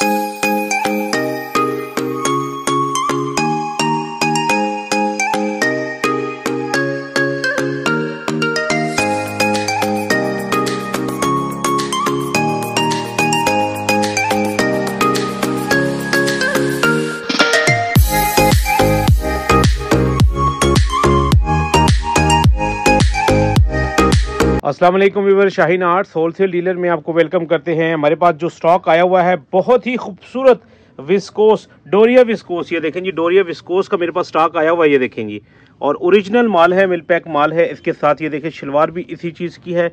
Thank you. अस्सलाम वालेकुम viewer Shaheen Arts wholesale dealer में आपको वेलकम करते हैं हमारे पास जो स्टॉक आया हुआ है बहुत ही खूबसूरत विस्कोस डोरिया विस्कोस ये देखें जी डोरिया विस्कोस का मेरे पास स्टॉक आया हुआ है ये देखें जी और ओरिजिनल माल है मिल पैक माल है इसके साथ ये देखें शलवार भी इसी चीज़ की है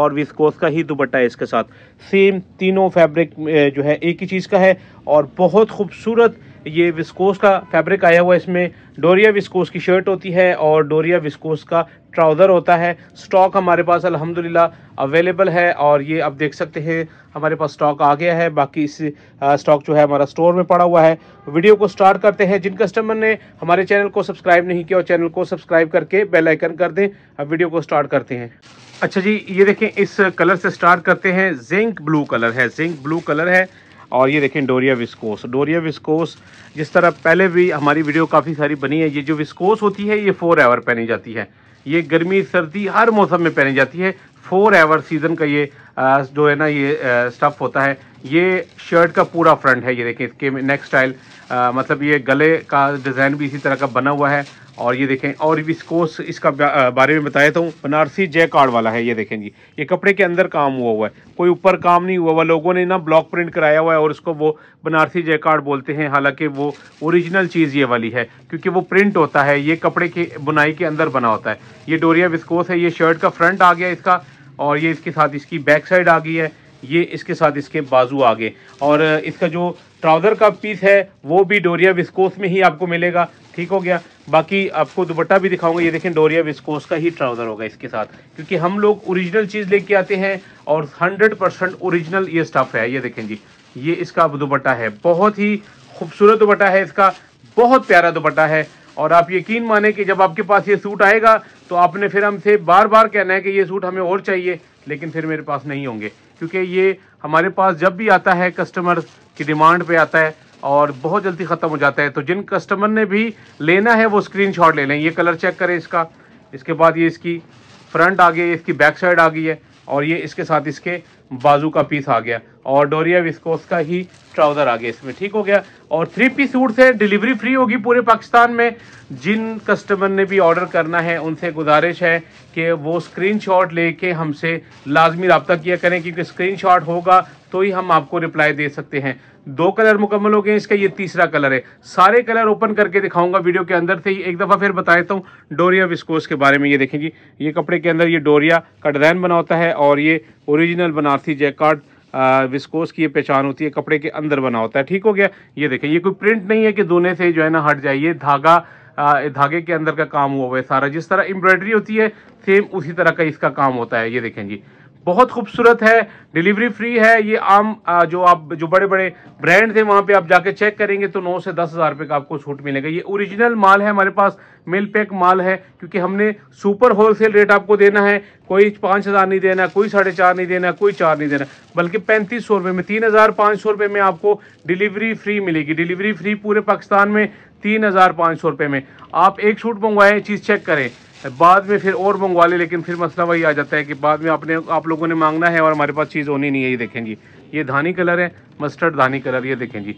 और विस्कोस का ही दुपट्टा है इसके साथ सेम तीनों फैब्रिक जो है एक ही चीज़ का है और बहुत खूबसूरत ये विस्कोस का फैब्रिक आया हुआ है इसमें डोरिया विस्कोस की शर्ट होती है और डोरिया विस्कोस का ट्राउज़र होता है स्टॉक हमारे पास अल्हम्दुलिल्लाह अवेलेबल है और ये आप देख सकते हैं हमारे पास स्टॉक आ गया है बाकी इस स्टॉक जो है हमारा स्टोर में पड़ा हुआ है वीडियो को स्टार्ट करते हैं जिन कस्टमर ने हमारे चैनल को सब्सक्राइब नहीं किया और चैनल को सब्सक्राइब करके बेल आइकन कर दें अब वीडियो को स्टार्ट करते हैं अच्छा जी ये देखें इस कलर से स्टार्ट करते हैं जिंक ब्लू कलर है जिंक ब्लू कलर है और ये देखें डोरिया विस्कोस डोरिया विस्कोस जिस तरह पहले भी हमारी वीडियो काफ़ी सारी बनी है ये जो विस्कोस होती है ये फोर आवर पहनी जाती है ये गर्मी सर्दी हर मौसम में पहनी जाती है फोर एवर सीज़न का ये जो है ना ये स्टफ़ होता है ये शर्ट का पूरा फ्रंट है ये देखें इसके नेक्स्ट स्टाइल मतलब ये गले का डिज़ाइन भी इसी तरह का बना हुआ है और ये देखें और भी इसकोस इसका बारे में बताया था बनारसी जय कार्ड वाला है ये देखें जी ये कपड़े के अंदर काम हुआ हुआ है कोई ऊपर काम नहीं हुआ हुआ लोगों ने ना ब्लॉक प्रिंट कराया हुआ है और उसको वो बनारसी जय कार्ड बोलते हैं हालांकि वो ओरिजिनल चीज़ ये वाली है क्योंकि वो प्रिंट होता है ये कपड़े की बुनाई के अंदर बना होता है ये डोरिया विस्कोस है ये शर्ट का फ्रंट आ गया इसका और ये इसके साथ इसकी बैक साइड आ गई है ये इसके साथ इसके बाजू आ गए और इसका जो ट्राउज़र का पीस है वो भी डोरिया विस्कोस में ही आपको मिलेगा ठीक हो गया बाकी आपको दुपट्टा भी दिखाऊंगा ये देखें डोरिया विस्कोस का ही ट्राउज़र होगा इसके साथ क्योंकि हम लोग ओरिजिनल चीज़ लेके आते हैं और 100 परसेंट ओरिजिनल ये स्टफ़ है ये देखें जी ये इसका दुपट्टा है बहुत ही खूबसूरत दुपट्टा है इसका बहुत प्यारा दुपट्टा है और आप यकीन माने कि जब आपके पास ये सूट आएगा तो आपने फिर हमसे बार बार कहना है कि ये सूट हमें और चाहिए लेकिन फिर मेरे पास नहीं होंगे क्योंकि ये हमारे पास जब भी आता है कस्टमर की डिमांड पे आता है और बहुत जल्दी ख़त्म हो जाता है तो जिन कस्टमर ने भी लेना है वो स्क्रीनशॉट ले लें ये कलर चेक करें इसका इसके बाद ये इसकी फ्रंट आ गई है इसकी बैक साइड आ गई है और ये इसके साथ इसके बाजू का पीस आ गया और डोरिया विस्कोस का ही ट्राउज़र आ गया इसमें ठीक हो गया और थ्री पी सूट से डिलीवरी फ्री होगी पूरे पाकिस्तान में जिन कस्टमर ने भी ऑर्डर करना है उनसे गुजारिश है कि वो स्क्रीनशॉट लेके हमसे लाजमी रबता किया करें क्योंकि स्क्रीनशॉट होगा तो ही हम आपको रिप्लाई दे सकते हैं दो कलर मुकम्मल हो गए इसका ये तीसरा कलर है सारे कलर ओपन करके दिखाऊंगा वीडियो के अंदर से ही एक दफ़ा फिर बता देता हूँ डोरिया विस्कोस के बारे में ये देखें जी ये कपड़े के अंदर ये डोरिया का डिज़ाइन बना होता है और ये ओरिजिनल बनारसी जैकार्ड विस्कोस की ये पहचान होती है कपड़े के अंदर बना होता है ठीक हो गया ये देखें ये कोई प्रिंट नहीं है कि दोने से जो है ना हट जाइए धागा धागे के अंदर का काम हुआ हुआ है सारा जिस तरह एम्ब्रॉयडरी होती है सेम उसी तरह का इसका काम होता है ये देखें जी बहुत खूबसूरत है डिलीवरी फ्री है ये आम जो आप जो बड़े बड़े ब्रांड थे वहाँ पे आप जाके चेक करेंगे तो नौ से दस हज़ार रुपये का आपको सूट मिलेगा ये ओरिजिनल माल है हमारे पास मिल पैक माल है क्योंकि हमने सुपर होलसेल रेट आपको देना है कोई पाँच हज़ार नहीं देना कोई साढ़े चार नहीं देना कोई चार नहीं देना बल्कि पैंतीस सौ रुपये में तीन हज़ार पाँच सौ रुपये में आपको डिलीवरी फ्री मिलेगी डिलीवरी फ्री पूरे पाकिस्तान में तीन हज़ार पाँच सौ रुपये में आप एक सूट मंगवाए चीज़ चेक करें बाद में फिर और मंगवा ले लेकिन फिर मसला वही आ जाता है कि बाद में आपने आप लोगों ने मांगना है और हमारे पास चीज़ होनी नहीं है ये देखें जी ये धानी कलर है मस्टर्ड धानी कलर ये देखें जी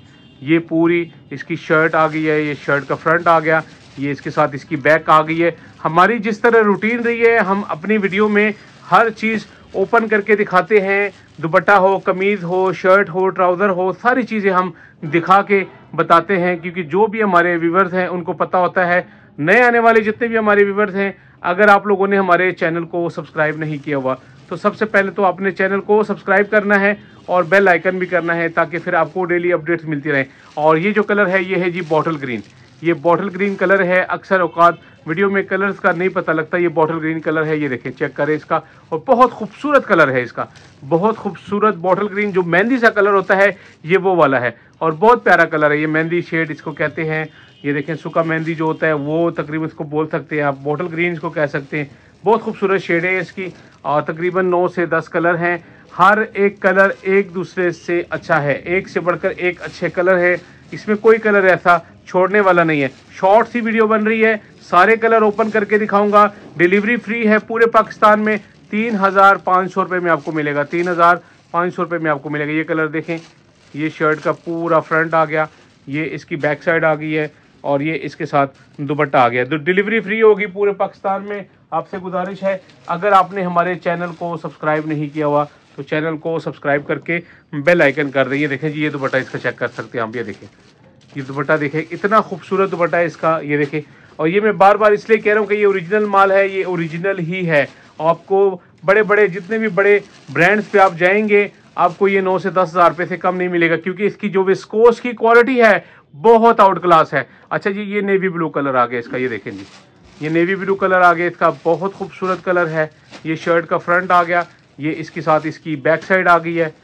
ये पूरी इसकी शर्ट आ गई है ये शर्ट का फ्रंट आ गया ये इसके साथ इसकी बैक आ गई है हमारी जिस तरह रूटीन रही है हम अपनी वीडियो में हर चीज़ ओपन करके दिखाते हैं दुपट्टा हो कमीज़ हो शर्ट हो ट्राउज़र हो सारी चीज़ें हम दिखा के बताते हैं क्योंकि जो भी हमारे व्यूवर्स हैं उनको पता होता है नए आने वाले जितने भी हमारे व्यूवर्स हैं अगर आप लोगों ने हमारे चैनल को सब्सक्राइब नहीं किया हुआ तो सबसे पहले तो अपने चैनल को सब्सक्राइब करना है और बेल आइकन भी करना है ताकि फिर आपको डेली अपडेट्स मिलती रहें और ये जो कलर है ये है जी बॉटल ग्रीन ये बॉटल ग्रीन कलर है अक्सर अवकात वीडियो में कलर्स का नहीं पता लगता ये बॉटल ग्रीन कलर है ये देखें चेक करें इसका और बहुत खूबसूरत कलर है इसका बहुत खूबसूरत बॉटल ग्रीन जो मेहंदी सा कलर होता है ये वो वाला है और बहुत प्यारा कलर है ये मेहंदी शेड इसको कहते हैं ये देखें सूखा मेहंदी जो होता है वो तकरीबन इसको बोल सकते हैं आप बॉटल ग्रीन इसको कह सकते हैं बहुत खूबसूरत शेड है इसकी और तकरीबन नौ से दस कलर हैं हर एक कलर एक दूसरे से अच्छा है एक से बढ़कर एक अच्छे कलर है इसमें कोई कलर ऐसा छोड़ने वाला नहीं है शॉर्ट सी वीडियो बन रही है सारे कलर ओपन करके दिखाऊंगा डिलीवरी फ्री है पूरे पाकिस्तान में तीन हज़ार पाँच सौ रुपये में आपको मिलेगा तीन हज़ार पाँच सौ रुपये में आपको मिलेगा ये कलर देखें ये शर्ट का पूरा फ्रंट आ गया ये इसकी बैक साइड आ गई है और ये इसके साथ दुपट्टा आ गया तो डिलीवरी फ्री होगी पूरे पाकिस्तान में आपसे गुजारिश है अगर आपने हमारे चैनल को सब्सक्राइब नहीं किया हुआ तो चैनल को सब्सक्राइब करके बेल आइकन कर दें ये देखें जी ये दुपट्टा इसका चेक कर सकते हैं आप ये देखें ये दुपट्टा देखे इतना खूबसूरत दुपट्टा है इसका ये देखे और ये मैं बार बार इसलिए कह रहा हूँ कि ये ओरिजिनल माल है ये ओरिजिनल ही है आपको बड़े बड़े जितने भी बड़े ब्रांड्स पे आप जाएंगे आपको ये नौ से दस हज़ार रुपये से कम नहीं मिलेगा क्योंकि इसकी जो विस्कोस की क्वालिटी है बहुत आउट क्लास है अच्छा जी ये नेवी ब्लू कलर आ गया इसका ये देखें जी ये नेवी ब्लू कलर आ गया इसका बहुत खूबसूरत कलर है ये शर्ट का फ्रंट आ गया ये इसके साथ इसकी बैक साइड आ गई है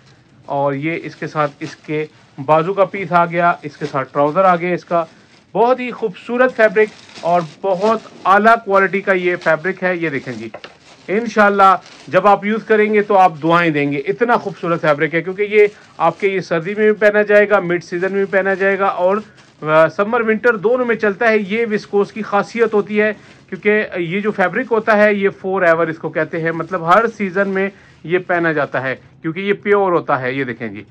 और ये इसके साथ इसके बाजू का पीस आ गया इसके साथ ट्राउज़र आ गया इसका बहुत ही खूबसूरत फैब्रिक और बहुत आला क्वालिटी का ये फैब्रिक है ये देखें जी इन जब आप यूज़ करेंगे तो आप दुआएं देंगे इतना खूबसूरत फैब्रिक है क्योंकि ये आपके ये सर्दी में भी पहना जाएगा मिड सीज़न में भी पहना जाएगा और समर विंटर दोनों में चलता है ये विस्कोस की खासियत होती है क्योंकि ये जो फैब्रिक होता है ये फोर एवर इसको कहते हैं मतलब हर सीज़न में ये पहना जाता है क्योंकि ये प्योर होता है ये देखें जी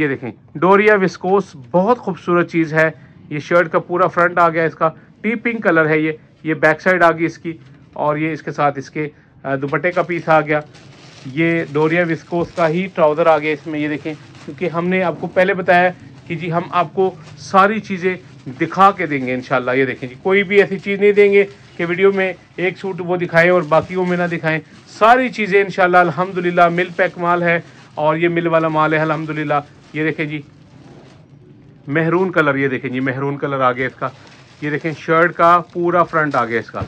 ये देखें डोरिया विस्कोस बहुत खूबसूरत चीज़ है ये शर्ट का पूरा फ्रंट आ गया इसका टी पिंक कलर है ये ये बैक साइड आ गई इसकी और ये इसके साथ इसके दुपट्टे का पीस आ गया ये डोरिया विस्कोस का ही ट्राउज़र आ गया इसमें ये देखें क्योंकि हमने आपको पहले बताया कि जी हम आपको सारी चीज़ें दिखा के देंगे इन ये देखें जी कोई भी ऐसी चीज़ नहीं देंगे कि वीडियो में एक सूट वो दिखाएं और बाकी वो में ना दिखाएं सारी चीज़ें इन अल्हम्दुलिल्लाह मिल पैक माल है और ये मिल वाला माल है अल्हम्दुलिल्लाह ये देखें जी मेहरून कलर ये देखें जी मेहरून कलर आ गया इसका ये देखें शर्ट का पूरा फ्रंट आ गया इसका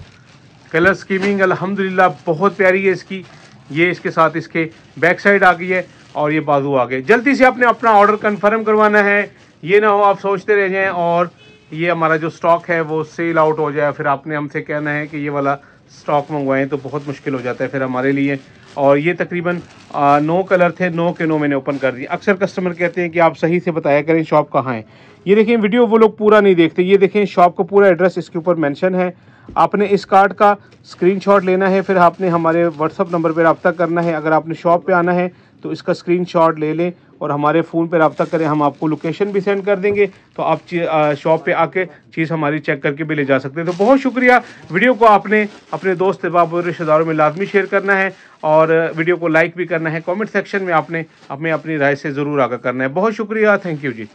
कलर स्कीमिंग अल्हम्दुलिल्लाह बहुत प्यारी है इसकी ये इसके साथ इसके बैक साइड आ गई है और ये बाजू आ गए जल्दी से आपने अपना ऑर्डर कन्फर्म करवाना है ये ना हो आप सोचते रह जाएँ और ये हमारा जो स्टॉक है वो सेल आउट हो जाए फिर आपने हमसे कहना है कि ये वाला स्टॉक मंगवाएं तो बहुत मुश्किल हो जाता है फिर हमारे लिए और ये तकरीबन नौ कलर थे नौ के नौ मैंने ओपन कर दिए अक्सर कस्टमर कहते हैं कि आप सही से बताया करें शॉप कहाँ है ये देखें वीडियो वो लोग पूरा नहीं देखते ये देखें शॉप का पूरा एड्रेस इसके ऊपर मैंशन है आपने इस कार्ड का स्क्रीन लेना है फिर आपने हमारे व्हाट्सअप नंबर पर रबता करना है अगर आपने शॉप पर आना है तो इसका शॉट ले लें और हमारे फ़ोन पर रबता करें हम आपको लोकेशन भी सेंड कर देंगे तो आप शॉप पे आके चीज़ हमारी चेक करके भी ले जा सकते हैं तो बहुत शुक्रिया वीडियो को आपने अपने दोस्त अहबाब और रिश्तेदारों में लाजमी शेयर करना है और वीडियो को लाइक भी करना है कमेंट सेक्शन में आपने हमें अपनी राय से ज़रूर आगा करना है बहुत शुक्रिया थैंक यू जी